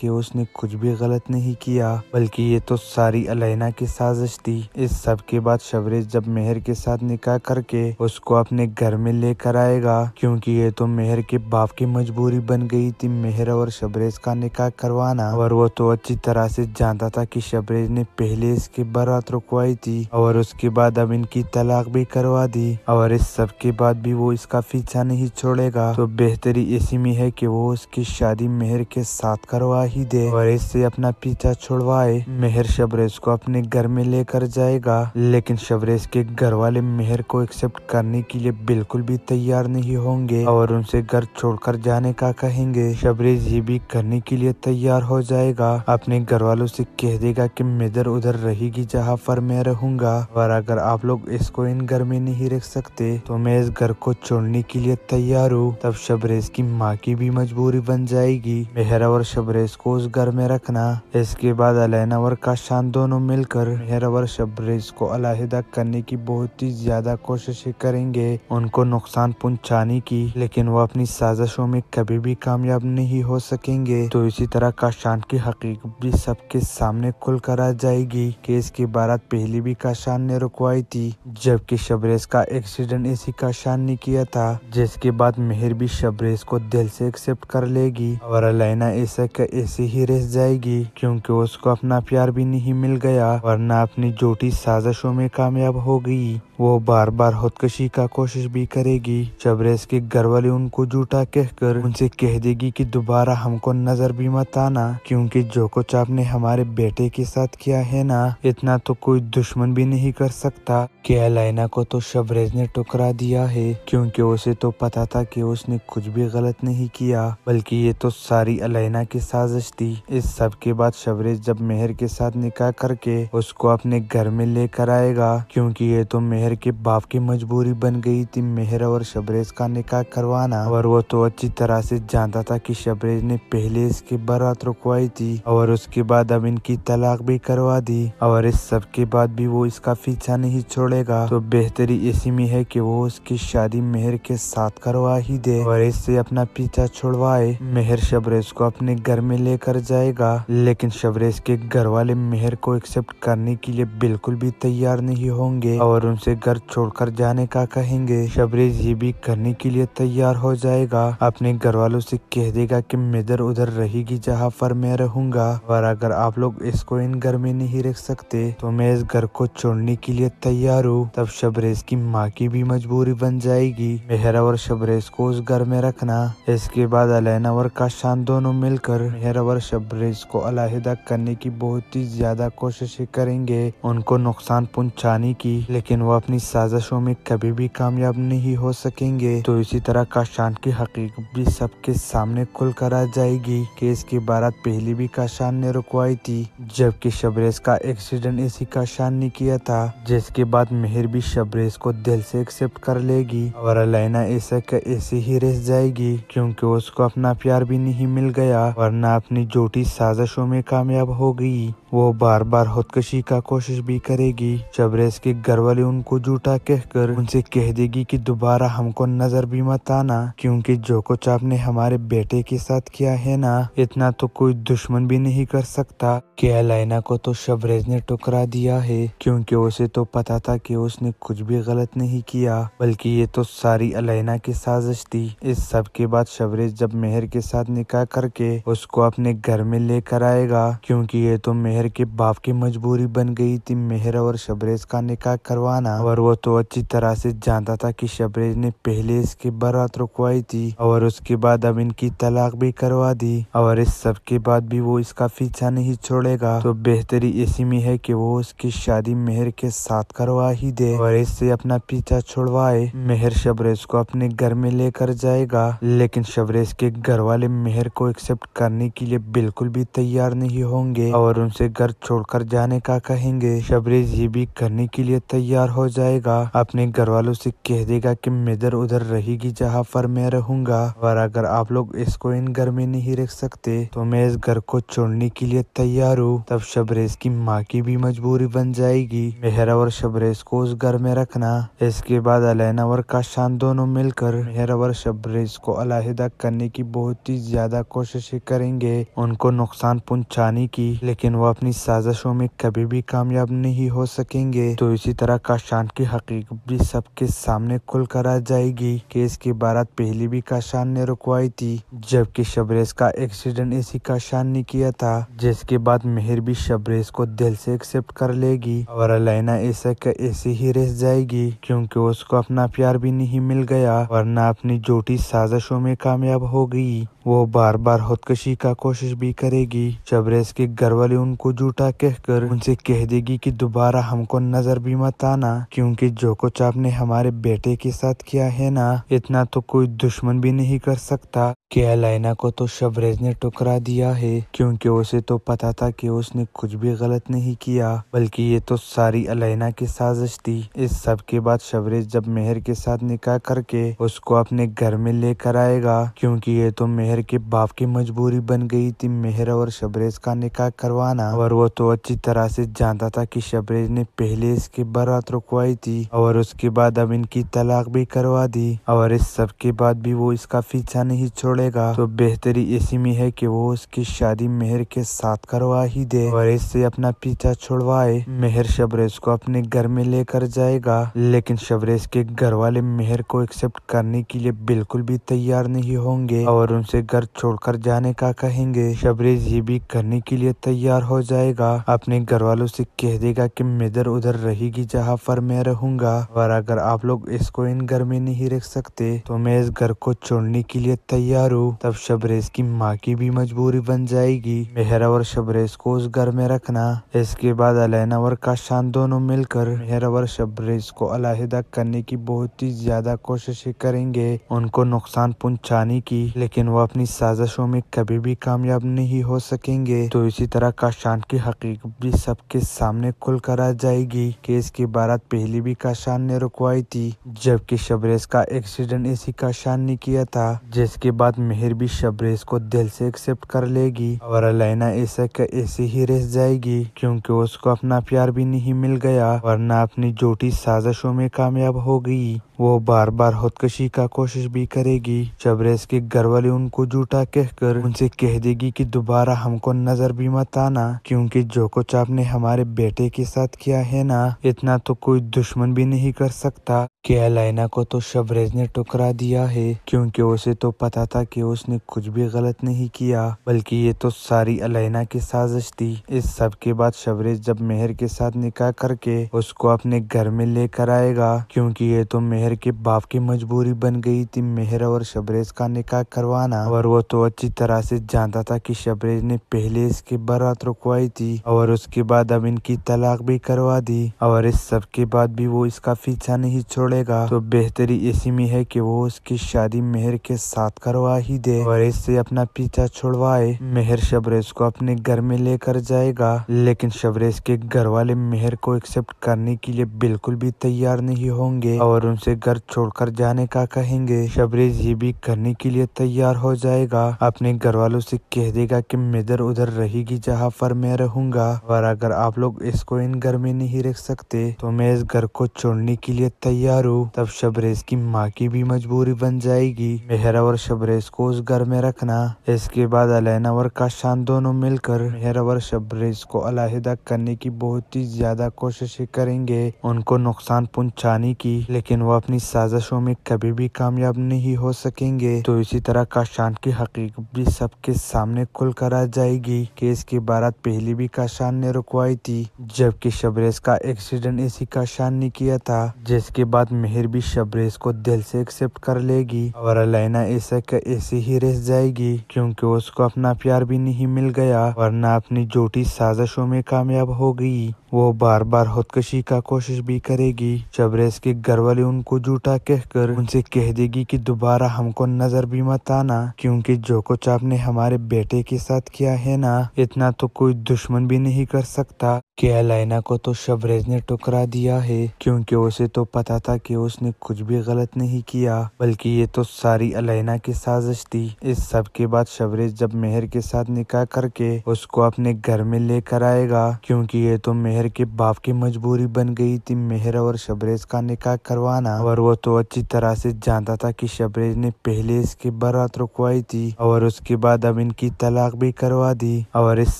कि उसने कुछ भी गलत नहीं किया बल्कि ये तो सारी अलैना की साजिश थी इस सब के बाद शबरेज जब मेहर के साथ निकाह करके उसको अपने घर में लेकर आएगा क्योंकि ये तो मेहर के बाप की मजबूरी बन गई थी मेहर और शबरेज का निकाह करवाना और वो तो अच्छी तरह से जानता था कि शबरेज ने पहले इसके बारात रुकवाई थी और उसके बाद अब इनकी तलाक भी करवा दी और इस सब के बाद भी वो इसका पीछा नहीं छोड़ेगा तो बेहतरी इसी में है की वो उसकी शादी मेहर के साथ करवा गवाही दे और इससे अपना पीछा छुड़वाए मेहर शबरेज को अपने घर में लेकर जाएगा लेकिन शबरेज के घर वाले मेहर को एक्सेप्ट करने के लिए बिल्कुल भी तैयार नहीं होंगे और उनसे घर छोड़कर जाने का कहेंगे शबरेज ये भी करने के लिए तैयार हो जाएगा अपने घर वालों से कह देगा कि मैं इधर उधर रहेगी जहाँ पर मैं रहूंगा और अगर आप लोग इसको इन घर में नहीं रख सकते तो मैं इस घर को छोड़ने के लिए तैयार हूँ तब शबरेज की माँ की भी मजबूरी बन जाएगी मेहरा और शबरेज इसको उस घर में रखना इसके बाद अलैना और काशान दोनों मिलकर हेरा और शबरेज को अलहदा करने की बहुत ही ज्यादा कोशिश करेंगे उनको नुकसान पहुंचाने की लेकिन वो अपनी साजिशों में कभी भी कामयाब नहीं हो सकेंगे तो इसी तरह काशान की हकीकत भी सबके सामने खुल कर आ जाएगी केस इसकी बारात पहले भी काशान ने रुकवाई थी जबकि शबरेज का एक्सीडेंट इसी काशान ने किया था जिसके बाद मेहर भी शबरेज को दिल से एक्सेप्ट कर लेगी और अलैना ऐसा ऐसे ही रह जाएगी क्योंकि उसको अपना प्यार भी नहीं मिल गया वरना अपनी जोटी साजिशों में कामयाब हो गई वो बार बार खुदकुशी का कोशिश भी करेगी जब रेस के घर वाले उनको झूठा कहकर उनसे कह देगी कि दोबारा हमको नजर भी मत आना क्योंकि जो कुछ आपने हमारे बेटे के साथ किया है ना इतना तो कोई दुश्मन भी नहीं कर सकता कि अलाइना को तो शबरेज ने टुकरा दिया है क्योंकि उसे तो पता था कि उसने कुछ भी गलत नहीं किया बल्कि ये तो सारी अलाइना की साजिश थी इस सब के बाद शबरेज जब मेहर के साथ निकाह करके उसको अपने घर में लेकर आएगा क्योंकि ये तो मेहर मेहर के बाप की मजबूरी बन गई थी मेहर और शबरेज का निकाह करवाना और वो तो अच्छी तरह से जानता था कि शबरेज ने पहले इसकी बारात रुकवाई थी और उसके बाद अब इनकी तलाक भी करवा दी और इस सब के बाद भी वो इसका पीछा नहीं छोड़ेगा तो बेहतरी ऐसी में है कि वो उसकी शादी मेहर के साथ करवा ही दे और इससे अपना पीछा छोड़वाए मेहर शबरेज को अपने घर में लेकर जाएगा लेकिन शबरेज के घर वाले मेहर को एक्सेप्ट करने के लिए बिल्कुल भी तैयार नहीं होंगे और उनसे उसे घर छोड़कर जाने का कहेंगे शबरेज ये भी करने के लिए तैयार हो जाएगा अपने घर वालों से कह देगा कि मैं इधर उधर रहेगी जहाँ पर मैं रहूंगा और अगर आप लोग इसको इन घर में नहीं रख सकते तो मैं इस घर को छोड़ने के लिए तैयार हूँ तब शबरेज की माँ की भी मजबूरी बन जाएगी मेहरा और शबरेज को उस घर में रखना इसके बाद अलैना और काशान दोनों मिलकर मेहरा और शबरेज को अलाहिदा करने की बहुत ही ज्यादा कोशिशें करेंगे उनको नुकसान पहुँचाने की लेकिन वह अपनी साजिशों में कभी भी कामयाब नहीं हो सकेंगे तो इसी तरह काशान की हकीकत भी सबके सामने खुल कर आ जाएगी कि इसकी बारात पहले भी काशान ने रुकवाई थी जबकि शबरेज का एक्सीडेंट इसी काशान ने किया था जिसके बाद मेहर भी शबरेज को दिल से एक्सेप्ट कर लेगी और अलैना ऐसा का ऐसे ही रह जाएगी क्योंकि उसको अपना प्यार भी नहीं मिल गया वरना अपनी जोटी साजिशों में कामयाब हो गई वो बार बार खुदकशी का कोशिश भी करेगी शबरेज के घर वाले उनको झूठा कहकर उनसे कह देगी कि दोबारा हमको नजर भी मत आना क्योंकि जो कुछ आपने हमारे बेटे के साथ किया है ना इतना तो कोई दुश्मन भी नहीं कर सकता कि अलाइना को तो शबरेज ने टुकरा दिया है क्योंकि उसे तो पता था कि उसने कुछ भी गलत नहीं किया बल्कि ये तो सारी अलाइना की साजिश थी इस सब के बाद शबरेज जब मेहर के साथ निकाह करके उसको अपने घर में लेकर आएगा क्योंकि ये तो मेहर मेहर के बाप की मजबूरी बन गई थी मेहर और शबरेज का निकाह करवाना और वो तो अच्छी तरह से जानता था कि शबरेज ने पहले इसकी बारात रुकवाई थी और उसके बाद अब इनकी तलाक भी करवा दी और इस सब के बाद भी वो इसका पीछा नहीं छोड़ेगा तो बेहतरी इसी में है की वो उसकी शादी मेहर के साथ करवा ही दे और इससे अपना पीछा छोड़वाए मेहर शबरेज को अपने घर में लेकर जाएगा लेकिन शबरेज के घर वाले मेहर को एक्सेप्ट करने के लिए बिल्कुल भी तैयार नहीं होंगे और उनसे घर छोड़कर जाने का कहेंगे शबरेज ये भी करने के लिए तैयार हो जाएगा अपने घर वालों से कह देगा कि मैं इधर उधर रहेगी जहाँ पर मैं रहूंगा और अगर आप लोग इसको इन घर में नहीं रख सकते तो मैं इस घर को छोड़ने के लिए तैयार हूँ तब शबरेज की माँ की भी मजबूरी बन जाएगी मेहरा और शबरेज को उस घर में रखना इसके बाद अलैना और काशान दोनों मिलकर मेहरा और शबरेज को अलाहिदा करने की बहुत ही ज्यादा कोशिशें करेंगे उनको नुकसान पहुँचाने की लेकिन वह अपनी साजिशों में कभी भी कामयाब नहीं हो सकेंगे तो इसी तरह काशान की हकीकत भी सबके सामने खुल कर आ जाएगी कि इसकी बारात पहली भी काशान ने रुकवाई थी जबकि शबरेज का एक्सीडेंट इसी काशान ने किया था जिसके बाद मेहर भी शबरेज को दिल से एक्सेप्ट कर लेगी और अलैना ऐसा का ऐसे ही रह जाएगी क्योंकि उसको अपना प्यार भी नहीं मिल गया वरना अपनी जोटी साजिशों में कामयाब हो गई वो बार बार खुदकशी का कोशिश भी करेगी शबरेज के घर वाले उनको झूठा कहकर उनसे कह देगी कि दोबारा हमको नजर भी मत आना क्योंकि जो कुछ आपने हमारे बेटे के साथ किया है ना इतना तो कोई दुश्मन भी नहीं कर सकता कि एलाइना को तो शबरेज ने टुकरा दिया है क्योंकि उसे तो पता था कि उसने कुछ भी गलत नहीं किया बल्कि ये तो सारी अलैना की साजिश थी इस सब के बाद शबरेज जब मेहर के साथ निकाह करके उसको अपने घर में लेकर आएगा क्योंकि ये तो मेहर के बाप की मजबूरी बन गई थी मेहर और शबरेज का निकाह करवाना और वो तो अच्छी तरह से जानता था की शबरेज ने पहले इसकी बारात रुकवाई थी और उसके बाद अब इनकी तलाक भी करवा दी और इस सब के बाद भी वो इसका पीछा नहीं छोड़े पड़ेगा तो बेहतरी इसी में है कि वो उसकी शादी मेहर के साथ करवा ही दे और इससे अपना पीछा छुड़वाए मेहर शबरेज को अपने घर में लेकर जाएगा लेकिन शबरेज के घर वाले मेहर को एक्सेप्ट करने के लिए बिल्कुल भी तैयार नहीं होंगे और उनसे घर छोड़कर जाने का कहेंगे शबरेज ये भी करने के लिए तैयार हो जाएगा अपने घर वालों से कह देगा कि मैं इधर उधर रहेगी जहाँ पर मैं रहूंगा और अगर आप लोग इसको इन घर में नहीं रख सकते तो मैं इस घर को छोड़ने के लिए तैयार उतारो तब शबरेज की माँ की भी मजबूरी बन जाएगी मेहरा और शबरेज को उस घर में रखना इसके बाद अलैना और काशान दोनों मिलकर मेहरा और शबरेज को अलहदा करने की बहुत ही ज्यादा कोशिश करेंगे उनको नुकसान पहुँचाने की लेकिन वो अपनी साजिशों में कभी भी कामयाब नहीं हो सकेंगे तो इसी तरह काशान की हकीकत भी सबके सामने खुल कर आ जाएगी केस इसकी बारात पहले भी काशान ने रुकवाई थी जबकि शबरेज का एक्सीडेंट इसी काशान ने किया था जिसके बाद बाद मेहर भी शबरेज को दिल से एक्सेप्ट कर लेगी और अलैना ऐसा ऐसी ऐसे ही रह जाएगी क्योंकि उसको अपना प्यार भी नहीं मिल गया वरना अपनी जोटी साजिशों में कामयाब हो गई वो बार बार खुदकशी का कोशिश भी करेगी शबरेज के घर वाले उनको झूठा कहकर उनसे कह देगी कि दोबारा हमको नजर भी मत आना क्योंकि जो कुछ आपने हमारे बेटे के साथ किया है ना इतना तो कोई दुश्मन भी नहीं कर सकता कि अलैना को तो शबरेज ने टुकरा दिया है क्योंकि उसे तो पता था था कि उसने कुछ भी गलत नहीं किया बल्कि ये तो सारी अलैना की साजिश थी इस सब के बाद शबरेज जब मेहर के साथ निकाह करके उसको अपने घर में लेकर आएगा क्योंकि ये तो मेहर के बाप की मजबूरी बन गई थी मेहर और शबरेज का निकाह करवाना और वो तो अच्छी तरह से जानता था कि शबरेज ने पहले इसकी बारात रुकवाई थी और उसके बाद अब इनकी तलाक भी करवा दी और इस सब के बाद भी वो इसका पीछा नहीं छोड़ेगा तो बेहतरी इसी में है कि वो उसकी शादी मेहर के साथ करवा छुड़वा ही दे और इससे अपना पीछा छुड़वाए मेहर शबरेज को अपने घर में लेकर जाएगा लेकिन शबरेज के घर वाले मेहर को एक्सेप्ट करने के लिए बिल्कुल भी तैयार नहीं होंगे और उनसे घर छोड़कर जाने का कहेंगे शबरेज ये भी करने के लिए तैयार हो जाएगा अपने घर वालों से कह देगा कि मैं उधर रहेगी जहाँ पर मैं रहूंगा और अगर आप लोग इसको इन घर में नहीं रख सकते तो मैं इस घर को छोड़ने के लिए तैयार हूँ तब शबरेज की माँ की भी मजबूरी बन जाएगी मेहरा और शबरेज इसको उस घर में रखना इसके बाद अलैना और काशान दोनों मिलकर और शबरेज को अलाहिदा करने की बहुत ही ज्यादा कोशिश करेंगे उनको नुकसान पहुंचाने की लेकिन वो अपनी साजिशों में कभी भी कामयाब नहीं हो सकेंगे तो इसी तरह काशान की हकीकत भी सबके सामने खुल कर आ जाएगी की इसकी बारात पहले भी काशान ने रुकवाई थी जबकि शबरेज का एक्सीडेंट इसी काशान ने किया था जिसके बाद मेहर भी शबरेज को दिल से एक्सेप्ट कर लेगी और अलैना ऐसा का ऐसी ही रह जाएगी क्योंकि उसको अपना प्यार भी नहीं मिल गया न अपनी झूठी साजिशों में कामयाब हो गई वो बार बार खुदकशी का कोशिश भी करेगी जब रेस के घर वाले उनको झूठा कहकर उनसे कह देगी कि दोबारा हमको नजर भी मत आना क्योंकि जो कुछ आपने हमारे बेटे के साथ किया है ना इतना तो कोई दुश्मन भी नहीं कर सकता कि अलाइना को तो शबरेज ने टुकरा दिया है क्योंकि उसे तो पता था कि उसने कुछ भी गलत नहीं किया बल्कि ये तो सारी अलाइना के साथ साजिश थी इस सब के बाद शबरेज जब मेहर के साथ निकाह करके उसको अपने घर में लेकर आएगा क्योंकि ये तो मेहर के बाप की मजबूरी बन गई थी मेहर और शबरेज का निकाह करवाना और वो तो अच्छी तरह से जानता था कि शबरेज ने पहले इसकी बारात रुकवाई थी और उसके बाद अब इनकी तलाक भी करवा दी और इस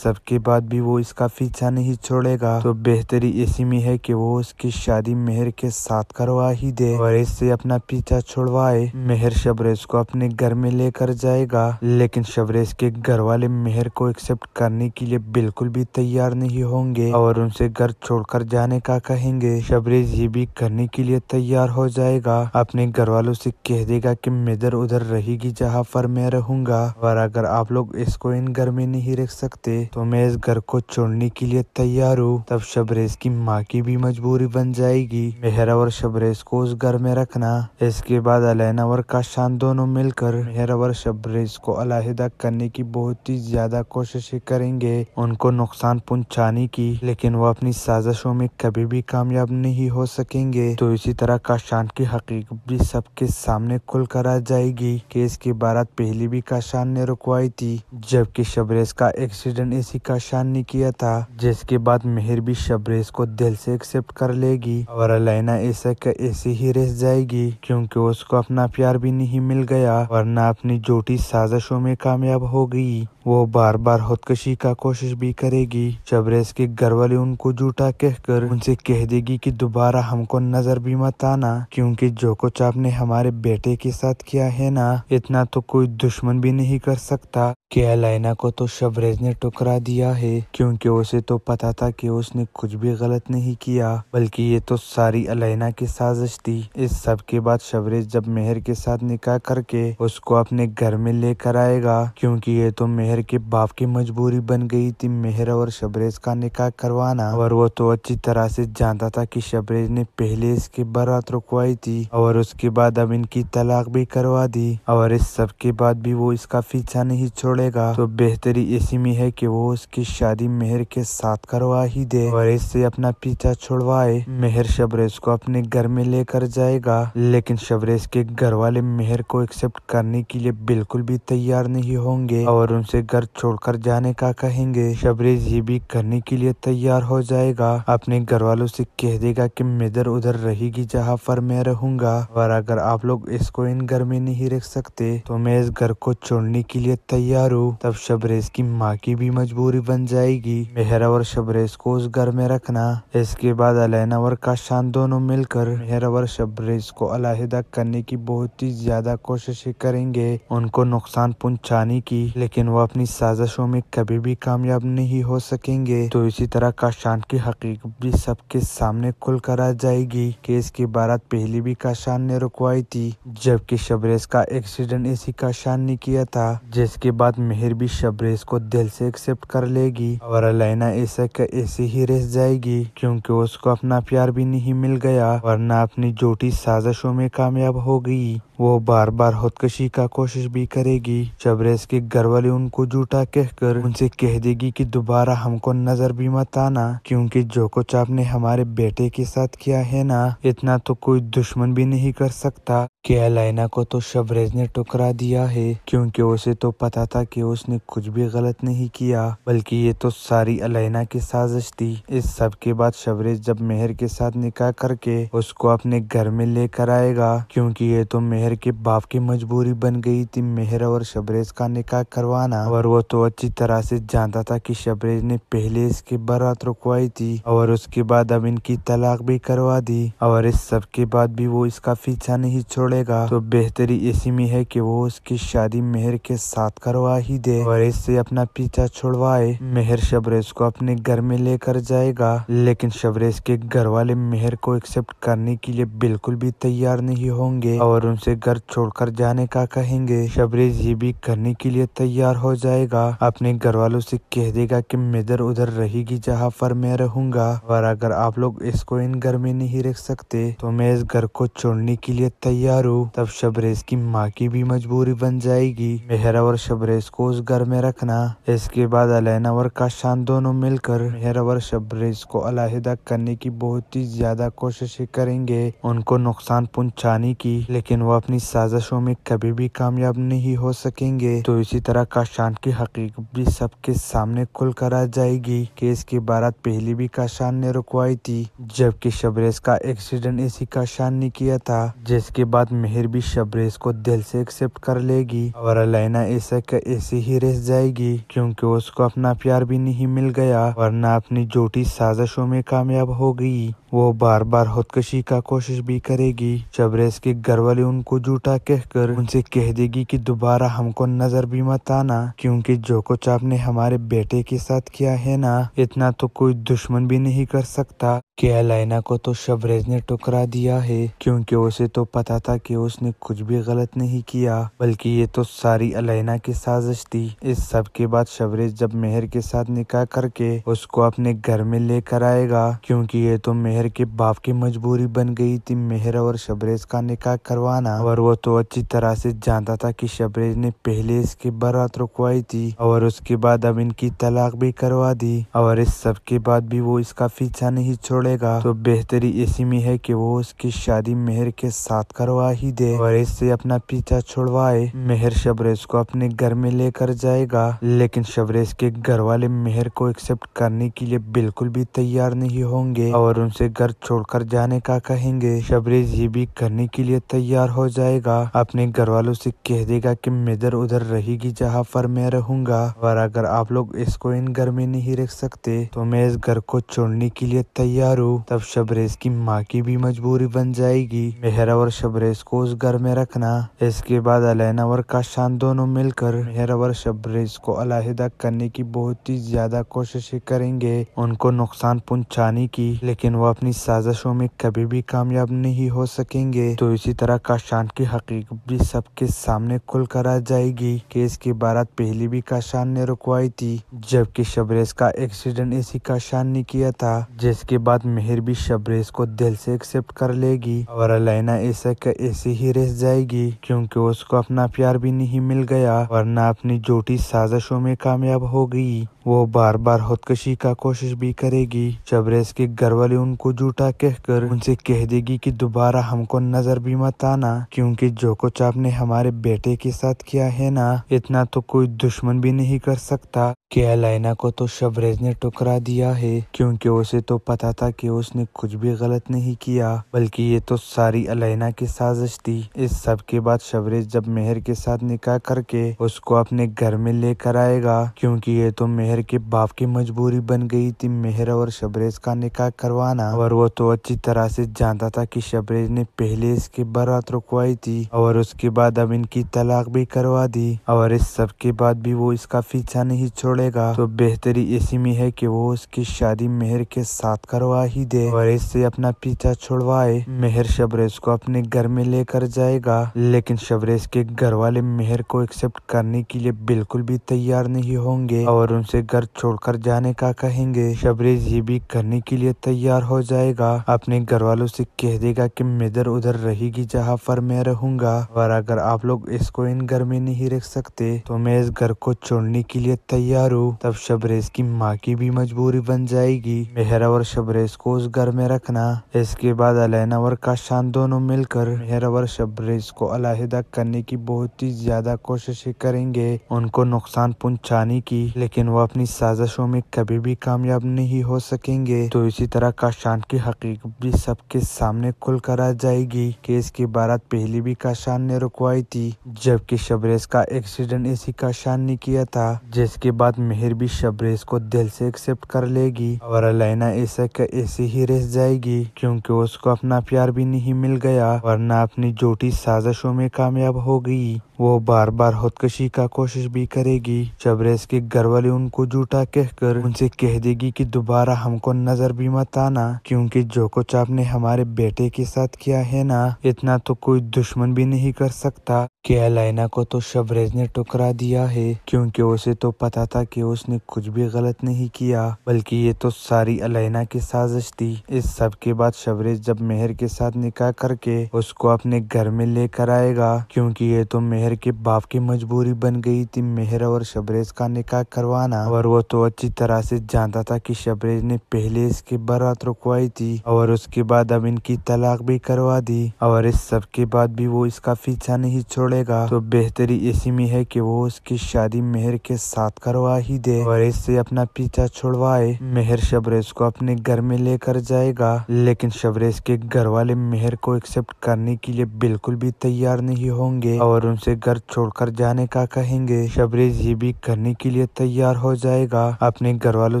सब के बाद भी वो इसका पीछा नहीं छोड़ेगा तो बेहतरी इसी में है कि वो उसकी शादी मेहर के साथ करवा ही दे और इससे अपना पीछा छोड़वाए मेहर शबरेज को अपने घर में लेकर जाएगा लेकिन शबरेज के घर वाले मेहर को एक्सेप्ट करने के लिए बिल्कुल भी तैयार नहीं होंगे और उनसे घर छोड़कर जाने का कहेंगे शबरेज ये भी करने के लिए तैयार हो जाएगा अपने घर वालों से कह देगा कि मैं इधर उधर रहेगी जहाँ पर मैं रहूंगा और अगर आप लोग इसको इन घर में नहीं रख सकते तो मैं इस घर को छोड़ने के लिए तैयार हूँ तब शबरेज की माँ की भी मजबूरी बन जाएगी मेहरा और शबरेज को उस घर में रखना इसके बाद अलैना और काशान दोनों मिलकर मेहर इंजीनियर और शबरेज को अलहदा करने की बहुत ही ज्यादा कोशिश करेंगे उनको नुकसान पहुंचाने की लेकिन वो अपनी साजिशों में कभी भी कामयाब नहीं हो सकेंगे तो इसी तरह काशान की हकीकत भी सबके सामने खुल कर आ जाएगी केस की बारात पहली भी काशान ने रुकवाई थी जबकि शबरेज का एक्सीडेंट इसी काशान ने किया था जिसके बाद मेहर भी शबरेज को दिल से एक्सेप्ट कर लेगी और अलाइना ऐसा ऐसी ऐसे ही रह जाएगी क्योंकि उसको अपना प्यार भी नहीं मिल गया वरना अपनी जोटी साजिशों में कामयाब हो गई वो बार बार खुदकशी का कोशिश भी करेगी शबरेज के घर वाले उनको झूठा कहकर उनसे कह देगी कि दोबारा हमको नजर भी मत आना क्योंकि जो कुछ आपने हमारे बेटे के साथ किया है ना इतना तो कोई दुश्मन भी नहीं कर सकता कि अलाइना को तो शबरेज ने टुकरा दिया है क्योंकि उसे तो पता था कि उसने कुछ भी गलत नहीं किया बल्कि ये तो सारी अलाइना की साजिश थी इस सब के बाद शबरेज जब मेहर के साथ निकाह करके उसको अपने घर में लेकर आएगा क्योंकि ये तो मेहर मेहर के बाप की मजबूरी बन गई थी मेहर और शबरेज का निकाह करवाना और वो तो अच्छी तरह से जानता था कि शबरेज ने पहले इसके बारात रुकवाई थी और उसके बाद अब इनकी तलाक भी करवा दी और इस सब के बाद भी वो इसका पीछा नहीं छोड़ेगा तो बेहतरी ऐसी में है की वो उसकी शादी मेहर के साथ करवा ही दे और इससे अपना पीछा छोड़वाए मेहर शबरेज को अपने घर में लेकर जाएगा लेकिन शबरेज के घर वाले मेहर को एक्सेप्ट करने के लिए बिल्कुल भी तैयार नहीं होंगे और उनसे घर छोड़कर जाने का कहेंगे शबरेज ये भी करने के लिए तैयार हो जाएगा अपने घर वालों से कह देगा कि मैं इधर उधर रहेगी जहाँ पर मैं रहूंगा और अगर आप लोग इसको इन घर में नहीं रख सकते तो मैं इस घर को छोड़ने के लिए तैयार हूँ तब शबरेज की माँ की भी मजबूरी बन जाएगी मेहरा और शबरेज को उस घर में रखना इसके बाद अलैना और काशान दोनों मिलकर मेहरा और शबरेज को अलाहिदा करने की बहुत ही ज्यादा कोशिश करेंगे उनको नुकसान पहुँचाने की लेकिन वो अपनी साजिशों में कभी भी कामयाब नहीं हो सकेंगे तो इसी तरह काशान की हकीकत भी सबके सामने खुल कर आ जाएगी केस की बारात पहले भी काशान ने रुकवाई थी जबकि शबरेज का एक्सीडेंट इसी काशान ने किया था जिसके बाद मेहर भी शबरेज को दिल से एक्सेप्ट कर लेगी और अलैना ऐसा का ऐसे ही रह जाएगी क्योंकि उसको अपना प्यार भी नहीं मिल गया वरना अपनी जोटी साजिशों में कामयाब हो गई वो बार बार खुदकशी का कोशिश भी करेगी शबरेज के घर वाले उनको झूठा कहकर उनसे कह देगी कि दोबारा हमको नजर भी मत आना क्योंकि जो कुछ आपने हमारे बेटे के साथ किया है ना इतना तो कोई दुश्मन भी नहीं कर सकता क्या को तो शबरेज ने टुकरा दिया है क्योंकि उसे तो पता था कि उसने कुछ भी गलत नहीं किया बल्कि ये तो सारी अलाइना की साजिश थी इस सब के बाद शबरेज जब मेहर के साथ निकाह करके उसको अपने घर में लेकर आएगा क्योंकि ये तो मेहर के बाप की मजबूरी बन गई थी मेहर और शबरेज का निकाह करवाना और वो तो अच्छी तरह से जानता था कि शबरेज ने पहले इसकी बारात रुकवाई थी और उसके बाद अब इनकी तलाक भी करवा दी और इस सब के बाद भी वो इसका पीछा नहीं छोड़ पड़ेगा तो बेहतरी इसी में है कि वो उसकी शादी मेहर के साथ करवा ही दे और इससे अपना पीछा छुड़वाए मेहर शबरेज को अपने घर में लेकर जाएगा लेकिन शबरेज के घर वाले मेहर को एक्सेप्ट करने के लिए बिल्कुल भी तैयार नहीं होंगे और उनसे घर छोड़कर जाने का कहेंगे शबरेज ये भी करने के लिए तैयार हो जाएगा अपने घर वालों से कह देगा कि मैं इधर उधर रहेगी जहाँ पर मैं रहूंगा और अगर आप लोग इसको इन घर में नहीं रख सकते तो मैं इस घर को छोड़ने के लिए तैयार करूँ तब शबरेज की माँ की भी मजबूरी बन जाएगी मेहरा और शबरेज को उस घर में रखना इसके बाद अलैना और काशान दोनों मिलकर मेहरा और शबरेज को अलाहिदा करने की बहुत ही ज्यादा कोशिशें करेंगे उनको नुकसान पहुँचाने की लेकिन वो अपनी साजिशों में कभी भी कामयाब नहीं हो सकेंगे तो इसी तरह काशान की हकीकत भी सबके सामने खुल कर आ जाएगी केस की बारात पहले भी काशान ने रुकवाई थी जबकि शबरेज का एक्सीडेंट इसी काशान ने किया था जिसके बाद मेहर भी शबरेस को दिल से एक्सेप्ट कर लेगी और अलाइना ऐसा का ऐसे ही रह जाएगी क्योंकि उसको अपना प्यार भी नहीं मिल गया वरना अपनी जोटी साजिशों में कामयाब हो गई वो बार बार खुदकशी का कोशिश भी करेगी शबरेज के घर वाले उनको झूठा कहकर उनसे कह देगी कि दोबारा हमको नजर भी मत आना क्योंकि जो कुछ आपने हमारे बेटे के साथ किया है ना इतना तो कोई दुश्मन भी नहीं कर सकता कि अलाइना को तो शबरेज ने टुकरा दिया है क्योंकि उसे तो पता था कि उसने कुछ भी गलत नहीं किया बल्कि ये तो सारी अलाइना की साजिश थी इस सब के बाद शबरेज जब मेहर के साथ निकाह करके उसको अपने घर में लेकर आएगा क्योंकि ये तो मेहर मेहर के बाप की मजबूरी बन गई थी मेहर और शबरेज का निकाह करवाना और वो तो अच्छी तरह से जानता था कि शबरेज ने पहले इसकी बारात रुकवाई थी और उसके बाद अब इनकी तलाक भी करवा दी और इस सब के बाद भी वो इसका पीछा नहीं छोड़ेगा तो बेहतरी इसी में है की वो उसकी शादी मेहर के साथ करवा ही दे और इससे अपना पीछा छुड़वाए मेहर शबरेज को अपने घर में लेकर जाएगा लेकिन शबरेज के घर वाले मेहर को एक्सेप्ट करने के लिए बिल्कुल भी तैयार नहीं होंगे और उनसे घर छोड़कर जाने का कहेंगे शबरेज ये भी करने के लिए तैयार हो जाएगा अपने घर वालों से कह देगा कि मैं इधर उधर रहेगी जहाँ पर मैं रहूंगा और अगर आप लोग इसको इन घर में नहीं रख सकते तो मैं इस घर को छोड़ने के लिए तैयार हूँ तब शबरेज की माँ की भी मजबूरी बन जाएगी मेहरा और शबरेज को उस घर में रखना इसके बाद अलैना और काशान दोनों मिलकर मेहरा और शबरेज को अलाहिदा करने की बहुत ही ज्यादा कोशिशें करेंगे उनको नुकसान पहुँचाने की लेकिन वह अपनी साजिशों में कभी भी कामयाब नहीं हो सकेंगे तो इसी तरह काशान की हकीकत भी सबके सामने खुल कर आ जाएगी केस की बारात पहली भी काशान ने रुकवाई थी जबकि शबरेज का एक्सीडेंट इसी काशान ने किया था जिसके बाद मेहर भी शबरेज को दिल से एक्सेप्ट कर लेगी और अलैना ऐसा का ऐसे ही रह जाएगी क्योंकि उसको अपना प्यार भी नहीं मिल गया वरना अपनी जोटी साजिशों में कामयाब हो गई वो बार बार खुदकशी का कोशिश भी करेगी शबरेज के घर वाले उनको झूठा कहकर उनसे कह देगी कि दोबारा हमको नजर भी मत आना क्योंकि जो कुछ आपने हमारे बेटे के साथ किया है ना इतना तो कोई दुश्मन भी नहीं कर सकता कि एलाइना को तो शबरेज ने टुकरा दिया है क्योंकि उसे तो पता था कि उसने कुछ भी गलत नहीं किया बल्कि ये तो सारी अलैना की साजिश थी इस सब के बाद शबरेज जब मेहर के साथ निकाह करके उसको अपने घर में लेकर आएगा क्योंकि ये तो मेहर के बाप की मजबूरी बन गई थी मेहर और शबरेज का निकाह करवाना और वो तो अच्छी तरह से जानता था की शबरेज ने पहले इसके बारात रुकवाई थी और उसके बाद अब इनकी तलाक भी करवा दी और इस सब के बाद भी वो इसका पीछा नहीं छोड़े पड़ेगा तो बेहतरी इसी में है कि वो उसकी शादी मेहर के साथ करवा ही दे और इससे अपना पीछा छुड़वाए मेहर शबरेज को अपने घर में लेकर जाएगा लेकिन शबरेज के घर वाले मेहर को एक्सेप्ट करने के लिए बिल्कुल भी तैयार नहीं होंगे और उनसे घर छोड़कर जाने का कहेंगे शबरेज ये भी करने के लिए तैयार हो जाएगा अपने घर वालों से कह देगा कि मैं इधर उधर रहेगी जहाँ पर मैं रहूंगा और अगर आप लोग इसको इन घर में नहीं रख सकते तो मैं इस घर को छोड़ने के लिए तैयार प्यारो तब शबरेज की माँ की भी मजबूरी बन जाएगी मेहरा और शबरेज को उस घर में रखना इसके बाद अलैना और काशान दोनों मिलकर मेहरा और शबरेज को अलहदा करने की बहुत ही ज्यादा कोशिश करेंगे उनको नुकसान पहुँचाने की लेकिन वो अपनी साजिशों में कभी भी कामयाब नहीं हो सकेंगे तो इसी तरह काशान की हकीकत भी सबके सामने खुल कर आ जाएगी केस की बारात पहले भी काशान ने रुकवाई थी जबकि शबरेज का एक्सीडेंट इसी काशान ने किया था जिसके बाद बाद मेहर भी शबरेज को दिल से एक्सेप्ट कर लेगी और अलैना ऐसा का ऐसे ही रह जाएगी क्योंकि उसको अपना प्यार भी नहीं मिल गया वरना अपनी जोटी साजिशों में कामयाब हो गई वो बार बार खुदकशी का कोशिश भी करेगी शबरेज के घर वाले उनको झूठा कहकर उनसे कह देगी कि दोबारा हमको नजर भी मत आना क्योंकि जो कुछ आपने हमारे बेटे के साथ किया है ना इतना तो कोई दुश्मन भी नहीं कर सकता कि अलैना को तो शबरेज ने टुकरा दिया है क्योंकि उसे तो पता था कि उसने कुछ भी गलत नहीं किया बल्कि ये तो सारी अलैना की साजिश थी इस सब के बाद शबरेज जब मेहर के साथ निकाह करके उसको अपने घर में लेकर आएगा क्योंकि ये तो मेहर के बाप की मजबूरी बन गई थी मेहर और शबरेज का निकाह करवाना और वो तो अच्छी तरह से जानता था कि शबरेज ने पहले इसकी बारात रुकवाई थी और उसके बाद अब इनकी तलाक भी करवा दी और इस सब के बाद भी वो इसका पीछा नहीं छोड़ेगा तो बेहतरी इसी में है कि वो उसकी शादी मेहर के साथ करवा छुड़वा ही दे और इससे अपना पीछा छुड़वाए मेहर शबरेज को अपने घर में लेकर जाएगा लेकिन शबरेज के घर वाले मेहर को एक्सेप्ट करने के लिए बिल्कुल भी तैयार नहीं होंगे और उनसे घर छोड़कर जाने का कहेंगे शबरेज ये भी करने के लिए तैयार हो जाएगा अपने घर वालों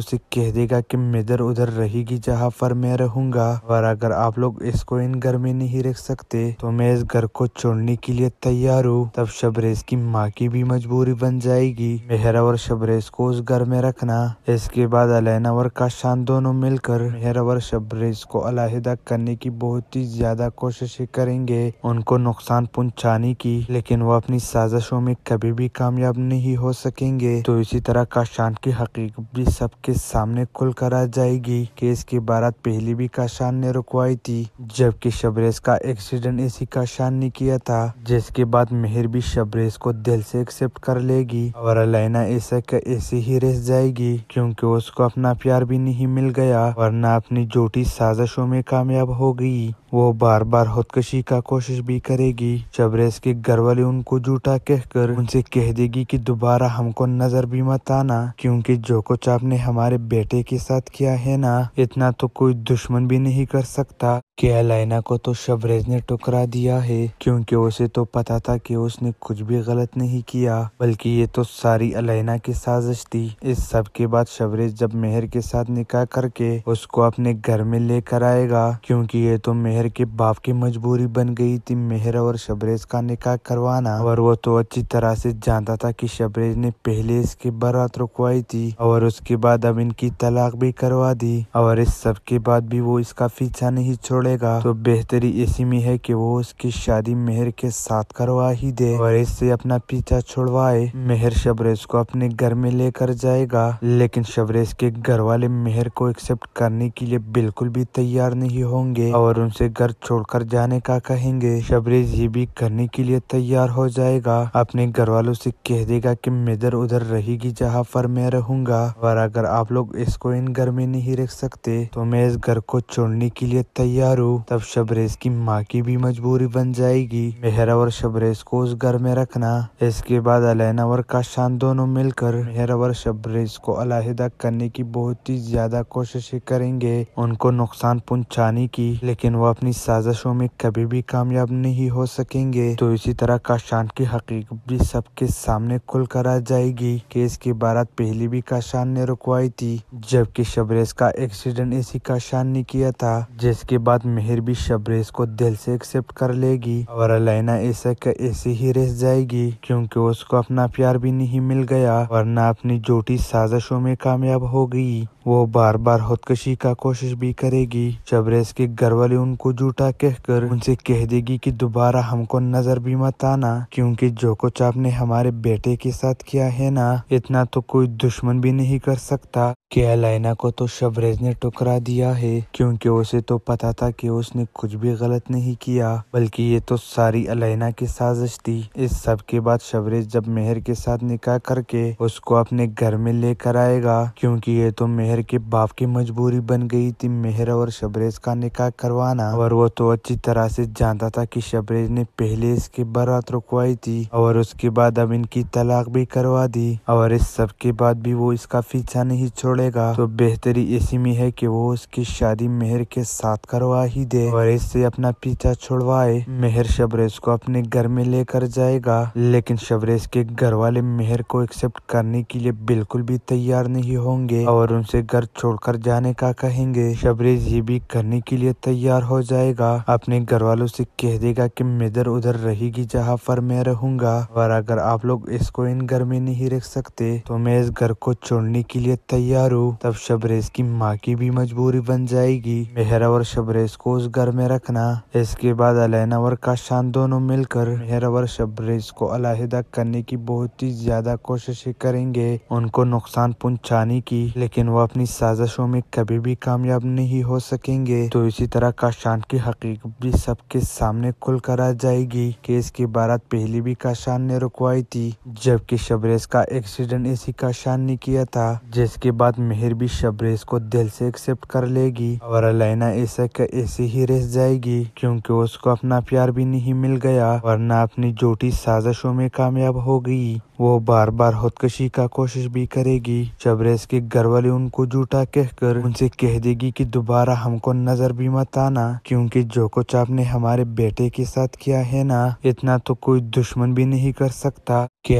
से कह देगा कि मेदर उधर रहेगी जहाँ पर मैं रहूंगा और अगर आप लोग इसको इन घर में नहीं रख सकते तो मैं इस घर को छोड़ने के लिए तैयार हूँ तब शबरेज की माँ की भी मजबूरी बन जाएगी मेहरा और शबरेज इसको उस घर में रखना इसके बाद अलैना और काशान दोनों मिलकर और शबरेज को अलाहिदा करने की बहुत ही ज्यादा कोशिश करेंगे उनको नुकसान पहुंचाने की लेकिन वो अपनी साजिशों में कभी भी कामयाब नहीं हो सकेंगे तो इसी तरह काशान की हकीकत भी सबके सामने खुल कर आ जाएगी की इसकी बारात पहले भी काशान ने रुकवाई थी जबकि शबरेज का एक्सीडेंट इसी काशान ने किया था जिसके बाद मेहर भी शबरेज को दिल से एक्सेप्ट कर लेगी और अलैना ऐसा का ऐसे ही रह जाएगी क्योंकि उसको अपना प्यार भी नहीं मिल गया वरना अपनी झूठी साजिशों में कामयाब हो गई वो बार बार खुदकशी का कोशिश भी करेगी जब रेस के घर वाले उनको झूठा कहकर उनसे कह देगी कि दोबारा हमको नजर भी मत आना क्योंकि जो कुछ आपने हमारे बेटे के साथ किया है ना इतना तो कोई दुश्मन भी नहीं कर सकता कि अलाइना को तो शबरेज ने टुकरा दिया है क्योंकि उसे तो पता था कि उसने कुछ भी गलत नहीं किया बल्कि ये तो सारी अलाइना के साथ साजिश थी इस सब के बाद शबरेज जब मेहर के साथ निकाह करके उसको अपने घर में लेकर आएगा क्योंकि ये तो मेहर के बाप की मजबूरी बन गई थी मेहर और शबरेज का निकाह करवाना और वो तो अच्छी तरह से जानता था कि शबरेज ने पहले इसकी बारात रुकवाई थी और उसके बाद अब इनकी तलाक भी करवा दी और इस सब के बाद भी वो इसका पीछा नहीं छोड़ेगा तो बेहतरी इसी में है की वो उसकी शादी मेहर के साथ करवा ही दे और इससे अपना पीछा छोड़वाए मेहर शबरेज को अपने घर में लेकर जाएगा लेकिन शबरेज के घर वाले मेहर को एक्सेप्ट करने के लिए बिल्कुल भी तैयार नहीं होंगे और उनसे घर छोड़कर जाने का कहेंगे शबरेज ये भी करने के लिए तैयार हो जाएगा अपने घर वालों से कह देगा कि मैं इधर उधर रहेगी जहाँ पर मैं रहूंगा और अगर आप लोग इसको इन घर में नहीं रख सकते तो मैं इस घर को छोड़ने के लिए तैयार हूँ तब शबरेज की माँ की भी मजबूरी बन जाएगी मेहरा और शबरेज को उस घर में रखना इसके बाद अलैना और काशान दोनों मिलकर मेहर इंजीनियर और शबरेज को अलहदा करने की बहुत ही ज्यादा कोशिश करेंगे उनको नुकसान पहुंचाने की लेकिन वो अपनी साजिशों में कभी भी कामयाब नहीं हो सकेंगे तो इसी तरह काशान की हकीकत भी सबके सामने खुल कर आ जाएगी केस की बारात पहले भी काशान ने रुकवाई थी जबकि शबरेज का एक्सीडेंट इसी काशान ने किया था जिसके बाद मेहर भी शबरेज को दिल से एक्सेप्ट कर लेगी और अलाइना ऐसा ऐसी ऐसे ही रह जाएगी क्योंकि उसको अपना प्यार भी नहीं मिल गया वरना अपनी जोटी साजिशों में कामयाब हो गई वो बार बार खुदकशी का कोशिश भी करेगी शबरेज के घर वाले उनको झूठा कहकर उनसे कह देगी कि दोबारा हमको नजर भी मत आना क्योंकि जो कुछ आपने हमारे बेटे के साथ किया है ना इतना तो कोई दुश्मन भी नहीं कर सकता कि अलाइना को तो शबरेज ने टुकरा दिया है क्योंकि उसे तो पता था कि उसने कुछ भी गलत नहीं किया बल्कि ये तो सारी अलाइना की साजिश थी इस सब के बाद शबरेज जब मेहर के साथ निकाह करके उसको अपने घर में लेकर आएगा क्योंकि ये तो मेहर मेहर के बाप की मजबूरी बन गई थी मेहर और शबरेज का निकाह करवाना और वो तो अच्छी तरह से जानता था कि शबरेज ने पहले इसके बारात रुकवाई थी और उसके बाद अब इनकी तलाक भी करवा दी और इस सब के बाद भी वो इसका पीछा नहीं छोड़ेगा तो बेहतरी ऐसी में है की वो उसकी शादी मेहर के साथ करवा ही दे और इससे अपना पीछा छोड़वाए मेहर शबरेज को अपने घर में लेकर जाएगा लेकिन शबरेज के घर वाले मेहर को एक्सेप्ट करने के लिए बिल्कुल भी तैयार नहीं होंगे और उनसे घर छोड़कर जाने का कहेंगे शबरेज ये भी करने के लिए तैयार हो जाएगा अपने घर वालों से कह देगा कि मैं इधर उधर रहेगी जहाँ पर मैं रहूंगा और अगर आप लोग इसको इन घर में नहीं रख सकते तो मैं इस घर को छोड़ने के लिए तैयार हूँ तब शबरेज की माँ की भी मजबूरी बन जाएगी मेहरा और शबरेज को उस घर में रखना इसके बाद अलैना और काशान दोनों मिलकर मेहरा और शबरेज को अलाहिदा करने की बहुत ही ज्यादा कोशिशें करेंगे उनको नुकसान पहुँचाने की लेकिन वो अपनी साजिशों में कभी भी कामयाब नहीं हो सकेंगे तो इसी तरह काशान की हकीकत भी सबके सामने खुल कर आ जाएगी केस की बारात पहले भी काशान ने रुकवाई थी जबकि शबरेज का एक्सीडेंट इसी काशान ने किया था जिसके बाद मेहर भी शबरेज को दिल से एक्सेप्ट कर लेगी और अलैना ऐसा का ऐसे ही रह जाएगी क्योंकि उसको अपना प्यार भी नहीं मिल गया वरना अपनी जोटी साजिशों में कामयाब हो गई वो बार बार खुदकशी का कोशिश भी करेगी शबरेज के घर वाले उनको झूठा कहकर उनसे कह देगी कि दोबारा हमको नजर भी मत आना क्योंकि जो कुछ आपने हमारे बेटे के साथ किया है ना इतना तो कोई दुश्मन भी नहीं कर सकता कि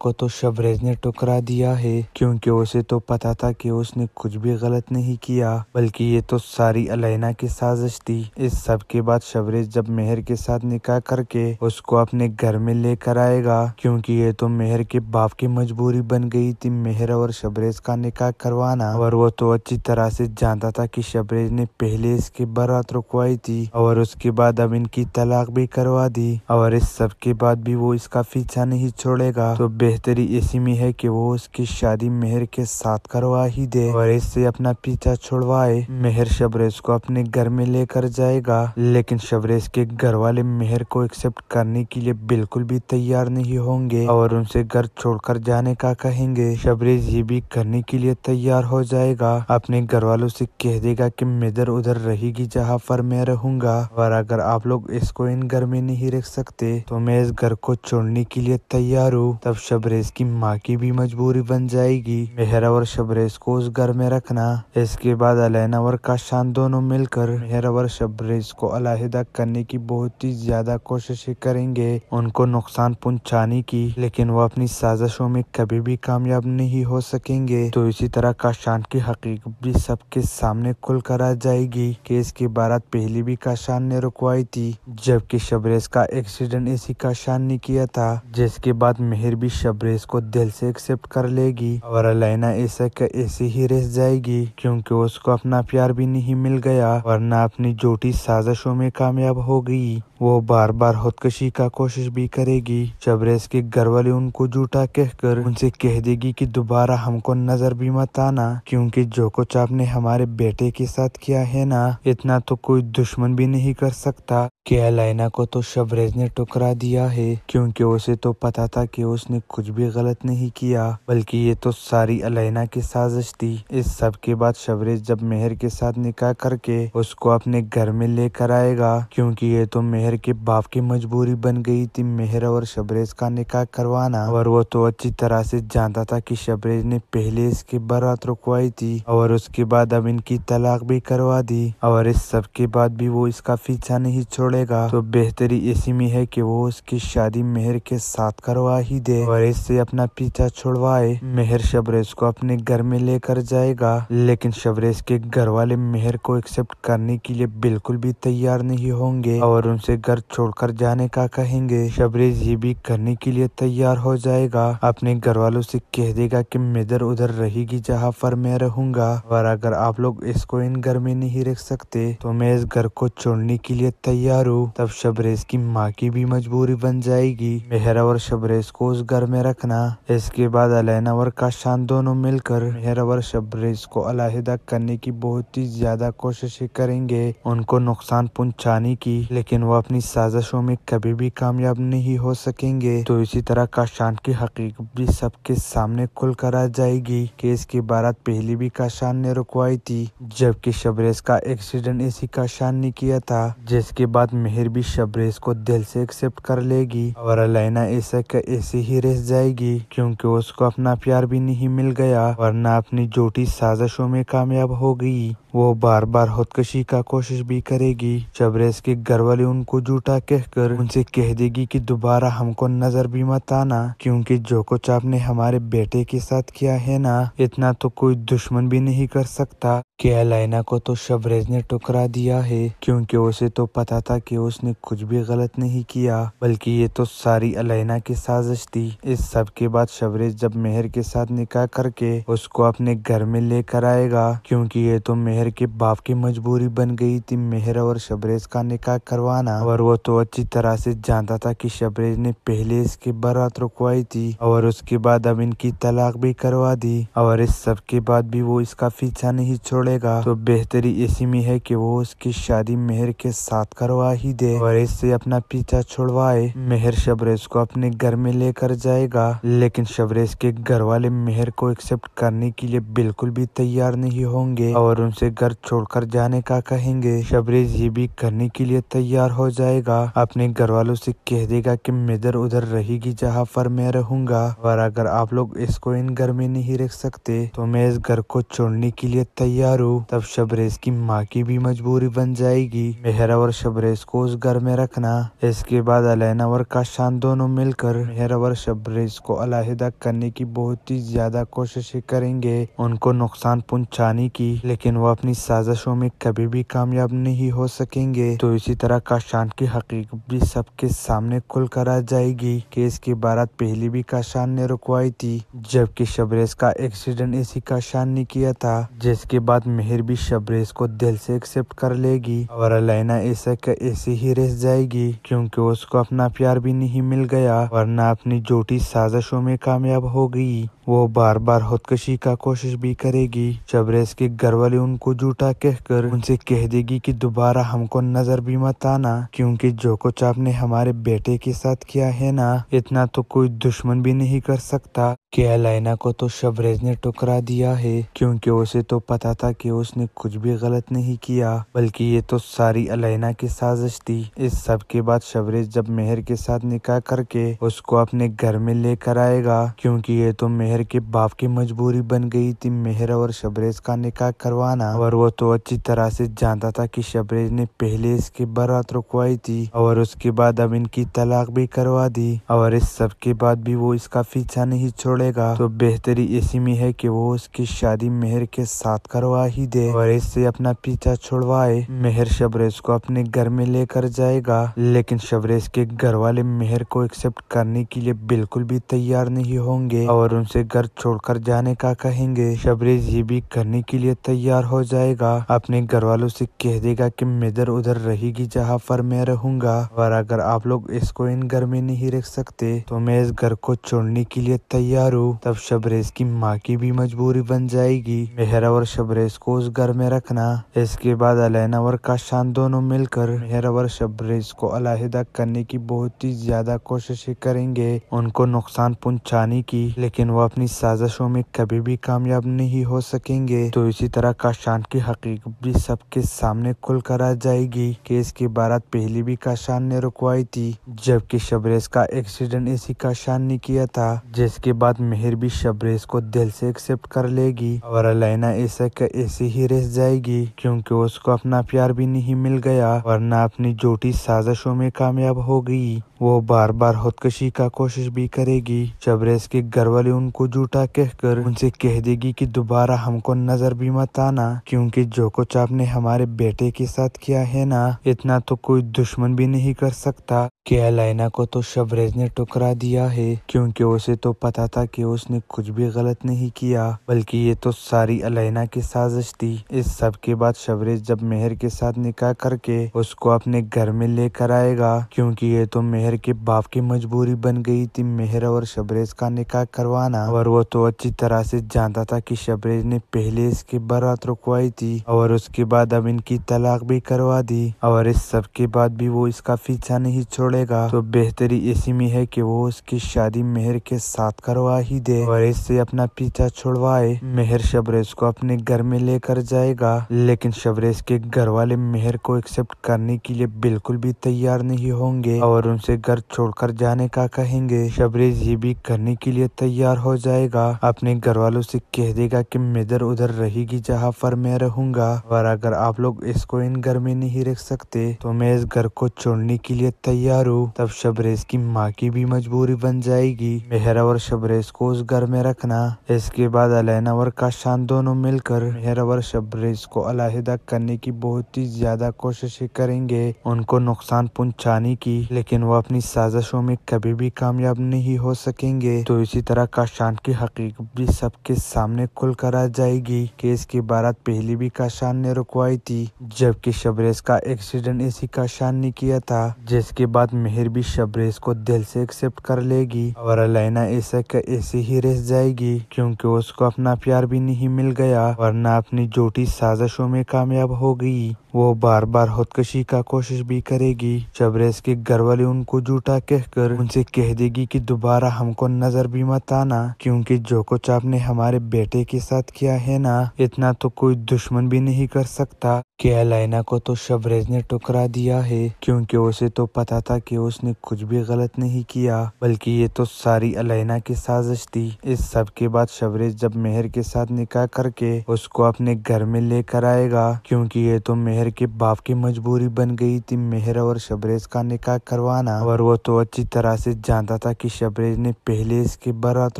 को तो शबरेज ने टुकरा दिया है क्योंकि उसे तो पता था कि उसने कुछ भी गलत नहीं किया बल्कि ये तो सारी अलैना की साजिश थी इस सब के बाद शबरेज जब मेहर के साथ निकाह करके उसको अपने घर में लेकर आएगा क्योंकि ये तो मेहर के बाप की मजबूरी बन गई थी मेहर और शबरेज का निकाह करवाना और वो तो अच्छी तरह से जानता था की शबरेज ने पहले इसकी बारात रुकवाई थी और उसके बाद अब इनकी तलाक भी करवा दी और इस सब के बाद भी वो इसका पीछा नहीं छोड़ पड़ेगा तो बेहतरी इसी में है कि वो उसकी शादी मेहर के साथ करवा ही दे और इससे अपना पीछा छुड़वाए मेहर शबरेज को अपने घर में लेकर जाएगा लेकिन शबरेज के घर वाले मेहर को एक्सेप्ट करने के लिए बिल्कुल भी तैयार नहीं होंगे और उनसे घर छोड़कर जाने का कहेंगे शबरेज ये भी करने के लिए तैयार हो जाएगा अपने घर वालों से कह देगा कि मैं इधर उधर रहेगी जहाँ पर मैं रहूंगा और अगर आप लोग इसको इन घर में नहीं रख सकते तो मैं इस घर को छोड़ने के लिए तैयार करूँ तब शबरेज की माँ की भी मजबूरी बन जाएगी मेहरा और शबरेज को उस घर में रखना इसके बाद अलैना और काशान दोनों मिलकर मेहरा और शबरेज को अलहदा करने की बहुत ही ज्यादा कोशिश करेंगे उनको नुकसान पहुँचाने की लेकिन वो अपनी साजिशों में कभी भी कामयाब नहीं हो सकेंगे तो इसी तरह काशान की हकीकत भी सबके सामने खुल कर आ जाएगी केस की बारात पहले भी काशान ने रुकवाई थी जबकि शबरेज का एक्सीडेंट इसी काशान ने किया था जिसके बाद मेहर भी शबरेस को दिल से एक्सेप्ट कर लेगी और अलाइना ऐसा का ऐसे ही रह जाएगी क्योंकि उसको अपना प्यार भी नहीं मिल गया वरना अपनी जोटी साजिशों में कामयाब हो गई वो बार बार खुदकशी का कोशिश भी करेगी शबरेज के घर वाले उनको झूठा कहकर उनसे कह देगी कि दोबारा हमको नजर भी मत आना क्योंकि जो कुछ आपने हमारे बेटे के साथ किया है ना इतना तो कोई दुश्मन भी नहीं कर सकता कि अलाइना को तो शबरेज ने टुकरा दिया है क्योंकि उसे तो पता था कि उसने कुछ भी गलत नहीं किया बल्कि ये तो सारी अलाइना की साजिश थी इस सब के बाद शबरेज जब मेहर के साथ निकाह करके उसको अपने घर में लेकर आएगा क्योंकि ये तो मेहर मेहर के बाप की मजबूरी बन गई थी मेहर और शबरेज का निकाह करवाना और वो तो अच्छी तरह से जानता था कि शबरेज ने पहले इसकी बारात रुकवाई थी और उसके बाद अब इनकी तलाक भी करवा दी और इस सब के बाद भी वो इसका पीछा नहीं छोड़ेगा तो बेहतरी इसी में है की वो उसकी शादी मेहर के साथ करवा ही दे और इससे अपना पीछा छुड़वाए मेहर शबरेज को अपने घर में लेकर जाएगा लेकिन शबरेज के घर वाले मेहर को एक्सेप्ट करने के लिए बिल्कुल भी तैयार नहीं होंगे और उनसे घर छोड़कर जाने का कहेंगे शबरेज ये भी करने के लिए तैयार हो जाएगा अपने घर वालों से कह देगा कि मैं इधर उधर रहेगी जहाँ पर मैं रहूंगा और अगर आप लोग इसको इन घर में नहीं रख सकते तो मैं इस घर को छोड़ने के लिए तैयार हूँ तब शबरेज की माँ की भी मजबूरी बन जाएगी मेहरा और शबरेज को उस घर में रखना इसके बाद अलैना और काशान दोनों मिलकर मेहरा और शबरेज को अलाहिदा करने की बहुत ही ज्यादा कोशिशें करेंगे उनको नुकसान पहुँचाने की लेकिन वह अपनी साजिशों में कभी भी कामयाब नहीं हो सकेंगे तो इसी तरह काशान की हकीकत भी सबके सामने खुल कर आ जाएगी कि इसकी बारात पहले भी काशान ने रुकवाई थी जबकि शबरेज का एक्सीडेंट इसी काशान ने किया था जिसके बाद मेहर भी शबरेज को दिल से एक्सेप्ट कर लेगी और अलैना ऐसा का ऐसे ही रह जाएगी क्योंकि उसको अपना प्यार भी नहीं मिल गया वरना अपनी जोटी साजिशों में कामयाब हो गई वो बार बार खुदकशी का कोशिश भी करेगी शबरेज के घर वाले उनको जोको झूठा कहकर उनसे कह देगी कि दोबारा हमको नजर भी मत आना क्योंकि जो कुछ आपने हमारे बेटे के साथ किया है ना इतना तो कोई दुश्मन भी नहीं कर सकता के अलाइना को तो शबरेज ने टुकरा दिया है क्योंकि उसे तो पता था कि उसने कुछ भी गलत नहीं किया बल्कि ये तो सारी अलाइना की साजिश थी इस सब के बाद शबरेज जब मेहर के साथ निकाह करके उसको अपने घर में लेकर आएगा क्योंकि ये तो मेहर के बाप की मजबूरी बन गई थी मेहर और शबरेज का निकाह करवाना और वो तो अच्छी तरह से जानता था कि शबरेज ने पहले इसकी बारात रुकवाई थी और उसके बाद अब इनकी तलाक भी करवा दी और इस सब के बाद भी वो इसका पीछा नहीं छोड़ेगा तो बेहतरी ऐसी में है कि वो उसकी शादी मेहर के साथ करवा ही दे और इससे अपना पीछा छोड़वाए मेहर शबरेज को अपने घर में लेकर जाएगा लेकिन शबरेज के घर वाले मेहर को एक्सेप्ट करने के लिए बिल्कुल भी तैयार नहीं होंगे और उनसे घर छोड़कर जाने का कहेंगे शबरेज ये भी करने के लिए तैयार हो जाएगा अपने घर वालों से कह देगा कि मैं इधर उधर रहेगी जहाँ पर मैं रहूंगा और अगर आप लोग इसको इन घर में नहीं रख सकते तो मैं इस घर को छोड़ने के लिए तैयार हूँ तब शबरेज की माँ की भी मजबूरी बन जाएगी मेहरा और शबरेज को उस घर में रखना इसके बाद अलैना और काशान दोनों मिलकर मेहरा और शबरेज को अलहदा करने की बहुत ही ज्यादा कोशिश करेंगे उनको नुकसान पहुँचाने की लेकिन वो अपनी साजिशों में कभी भी कामयाब नहीं हो सकेंगे तो इसी तरह काशान कशान की हकीकत भी सबके सामने खुल कर आ जाएगी केस की बारात पहले भी काशान ने रुकवाई थी जबकि शबरेज का एक्सीडेंट इसी कशान ने किया था जिसके बाद मेहर भी शबरेज को दिल से एक्सेप्ट कर लेगी और अलैना ऐसा का ऐसे ही रह जाएगी क्योंकि उसको अपना प्यार भी नहीं मिल गया वरना अपनी जोटी साजिशों में कामयाब हो गई वो बार बार खुदकशी का कोशिश भी करेगी शबरेज के घर वाले उनको झूठा कहकर उनसे कह देगी कि दोबारा हमको नजर भी मत आना क्योंकि जो कुछ आपने हमारे बेटे के साथ किया है ना इतना तो कोई दुश्मन भी नहीं कर सकता कि एलाइना को तो शबरेज ने टुकरा दिया है क्योंकि उसे तो पता था कि उसने कुछ भी गलत नहीं किया बल्कि ये तो सारी अलाइना की साजिश थी इस सब के बाद शबरेज जब मेहर के साथ निकाह करके उसको अपने घर में लेकर आएगा क्योंकि ये तो मेहर के बाप की मजबूरी बन गई थी मेहर और शबरेज का निकाह करवाना और वो तो अच्छी तरह से जानता था कि शबरेज ने पहले इसके बारात रुकवा करवाई थी और उसके बाद अब इनकी तलाक भी करवा दी और इस सब के बाद भी वो इसका पीछा नहीं छोड़ेगा तो बेहतरी इसी में है कि वो उसकी शादी मेहर के साथ करवा ही दे और इससे अपना पीछा छोड़वाए मेहर शबरेज को अपने घर में लेकर जाएगा लेकिन शबरेज के घर वाले मेहर को एक्सेप्ट करने के लिए बिल्कुल भी तैयार नहीं होंगे और उनसे घर छोड़ जाने का कहेंगे शबरेज ये भी करने के लिए तैयार हो जाएगा अपने घर वालों से कह देगा की मेदर उधर रहेगी जहाँ पर मैं रहूंगा और अगर आप लोग इसको इन घर में नहीं रख सकते तो मैं इस घर को छोड़ने के लिए तैयार हूँ तब शबरेज की माँ की भी मजबूरी बन जाएगी मेहरा और शबरेज को उस घर में रखना इसके बाद अलैना और काशान दोनों मिलकर मेहरा और शबरेज को अलहदा करने की बहुत ही ज्यादा कोशिशें करेंगे उनको नुकसान पहुँचाने की लेकिन वो अपनी साजिशों में कभी भी कामयाब नहीं हो सकेंगे तो इसी तरह काशान की हकीकत भी सबके सामने खुल कर आ जाएगी केस की बारात पहले भी काशान ने रुकवाई थी जबकि शबरेज का एक्सीडेंट इसी काशान ने किया था जिसके बाद मेहर भी शबरेज को दिल से एक्सेप्ट कर लेगी और अलैना ऐसा का ऐसे ही रह जाएगी क्योंकि उसको अपना प्यार भी नहीं मिल गया वरना अपनी जोटी साजिशों में कामयाब हो गई वो बार बार खुदकशी का कोशिश भी करेगी शबरेज के घर वाले उनको झूठा कहकर उनसे कह देगी कि दोबारा हमको नजर भी मत आना क्योंकि जो कुछ आपने हमारे बेटे के साथ किया है ना इतना तो कोई कोई दुश्मन भी नहीं कर सकता कि एलाइना को तो शबरेज ने टुकरा दिया है क्योंकि उसे तो पता था कि उसने कुछ भी गलत नहीं किया बल्कि ये तो सारी अलैना की साजिश थी इस सब के बाद शबरेज जब मेहर के साथ निकाह करके उसको अपने घर में लेकर आएगा क्योंकि ये तो मेहर के बाप की मजबूरी बन गई थी मेहर और शबरेज का निकाह करवाना और वो तो अच्छी तरह से जानता था की शबरेज ने पहले इसकी बारात रुकवाई थी और उसके बाद अब इनकी तलाक भी करवा दी और इस सब के बाद भी वो इसका पीछा नहीं छोड़ेगा तो बेहतरी इसी में है कि वो उसकी शादी मेहर के साथ करवा ही दे और इससे अपना पीछा छोड़वाए मेहर शबरेज को अपने घर में लेकर जाएगा लेकिन शबरेज के घर वाले मेहर को एक्सेप्ट करने के लिए बिल्कुल भी तैयार नहीं होंगे और उनसे घर छोड़कर जाने का कहेंगे शबरेज ये भी करने के लिए तैयार हो जाएगा अपने घर वालों से कह देगा कि मैं इधर उधर रहेगी जहाँ पर मैं रहूंगा और अगर आप लोग इसको इन घर में नहीं रख सकते तो मैं इस घर को छोड़ने के लिए तैयार हो तब शबरेज की माँ की भी मजबूरी बन जाएगी मेहरा और शबरेज को उस घर में रखना इसके बाद अलैना और काशान दोनों मिलकर मेहरा और शबरेज को अलाहिदा करने की बहुत ही ज्यादा कोशिशें करेंगे उनको नुकसान पहुंचाने की लेकिन वो अपनी साजिशों में कभी भी कामयाब नहीं हो सकेंगे तो इसी तरह काशान की हकीकत भी सबके सामने खुल कर आ जाएगी केस की बारात पहले भी काशान ने रुकवाई थी जबकि शबरेज का एक्सीडेंट इसी का परेशान नहीं किया था जिसके बाद मेहर भी शबरेज को दिल से एक्सेप्ट कर लेगी और अलैना ऐसा का ऐसे ही रह जाएगी क्योंकि उसको अपना प्यार भी नहीं मिल गया वरना अपनी जोटी साजिशों में कामयाब हो गई वो बार बार खुदकशी का कोशिश भी करेगी शबरेज के घर वाले उनको झूठा कहकर उनसे कह देगी कि दोबारा हमको नजर भी मत आना क्योंकि जो कुछ आपने हमारे बेटे के साथ किया है ना इतना तो कोई दुश्मन भी नहीं कर सकता कि अलाइना को तो शबरेज ने टुकरा दिया है क्योंकि उसे तो पता था कि उसने कुछ भी गलत नहीं किया बल्कि ये तो सारी अलाइना की साजिश थी इस सब के बाद शबरेज जब मेहर के साथ निकाह करके उसको अपने घर में लेकर आएगा क्योंकि ये तो मेहर मेहर के बाप की मजबूरी बन गई थी मेहर और शबरेज का निकाह करवाना और वो तो अच्छी तरह से जानता था कि शबरेज ने पहले इसकी बारात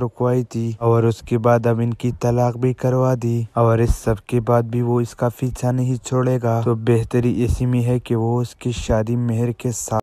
रुकवाई थी और उसके बाद अब इनकी तलाक भी करवा दी और इस सब के बाद भी वो इसका पीछा नहीं छोड़ेगा तो बेहतरी इसी में है कि वो उसकी शादी मेहर के साथ